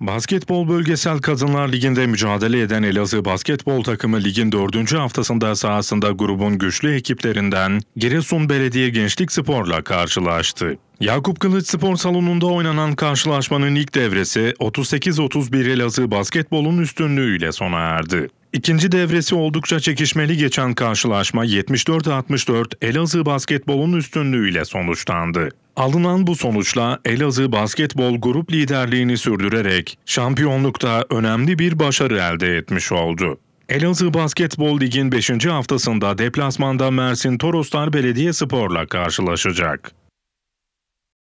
Basketbol Bölgesel Kadınlar Ligi'nde mücadele eden Elazığ basketbol takımı ligin dördüncü haftasında sahasında grubun güçlü ekiplerinden Giresun Belediye Gençlik Spor'la karşılaştı. Yakup Kılıç Spor Salonu'nda oynanan karşılaşmanın ilk devresi 38-31 Elazığ basketbolun üstünlüğüyle sona erdi. İkinci devresi oldukça çekişmeli geçen karşılaşma 74-64 Elazığ basketbolun üstünlüğüyle sonuçlandı. Alınan bu sonuçla Elazığ basketbol grup liderliğini sürdürerek şampiyonlukta önemli bir başarı elde etmiş oldu. Elazığ Basketbol Lig'in 5. haftasında deplasmanda Mersin Toroslar Belediye Spor'la karşılaşacak.